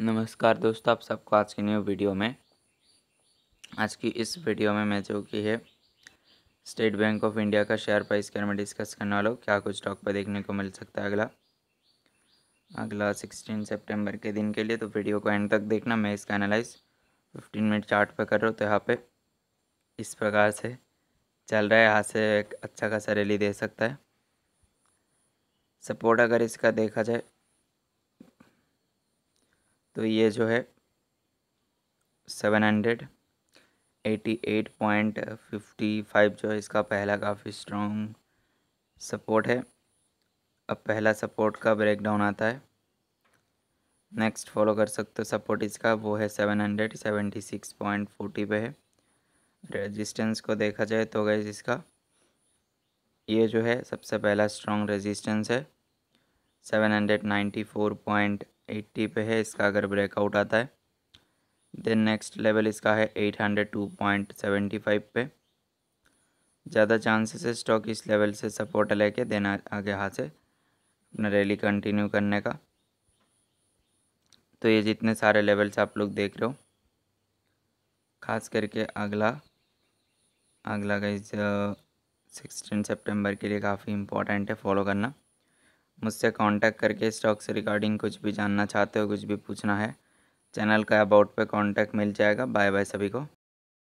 नमस्कार दोस्तों आप सबको आज की न्यू वीडियो में आज की इस वीडियो में मैं जो कि है स्टेट बैंक ऑफ इंडिया का शेयर प्राइस के में डिस्कस करने वाला हूँ क्या कुछ स्टॉक पर देखने को मिल सकता है अगला अगला सिक्सटीन सितंबर के दिन के लिए तो वीडियो को एंड तक देखना मैं इसका एनालाइज फिफ्टीन मिनट चार्ट पर कर रहा हूँ तो यहाँ पर इस प्रकार से चल रहा है यहाँ से एक अच्छा खासा रैली दे सकता है सपोर्ट अगर इसका देखा जाए तो ये जो है seven hundred eighty eight point fifty five जो है इसका पहला काफ़ी स्ट्रॉन्ग सपोर्ट है अब पहला सपोर्ट का ब्रेकडाउन आता है नेक्स्ट फॉलो कर सकते हो सपोर्ट इसका वो है seven hundred seventy six point forty पे है रेजिस्टेंस को देखा जाए तो गए इसका ये जो है सबसे पहला स्ट्रॉन्ग रेजिस्टेंस है seven hundred ninety four point eighty पे है इसका अगर ब्रेकआउट आता है देन नेक्स्ट लेवल इसका है eight hundred two point seventy five पे ज़्यादा चांसेस है स्टॉक इस लेवल से सपोर्ट लेके देना आगे हाथ से अपना रैली कंटिन्यू करने का तो ये जितने सारे लेवल्स आप लोग देख रहे हो खास करके अगला अगला का इस सिक्सटीन सेप्टेम्बर के लिए काफ़ी इम्पोर्टेंट है फॉलो करना मुझसे कांटेक्ट करके स्टॉक से रिगार्डिंग कुछ भी जानना चाहते हो कुछ भी पूछना है चैनल का अबाउट पे कांटेक्ट मिल जाएगा बाय बाय सभी को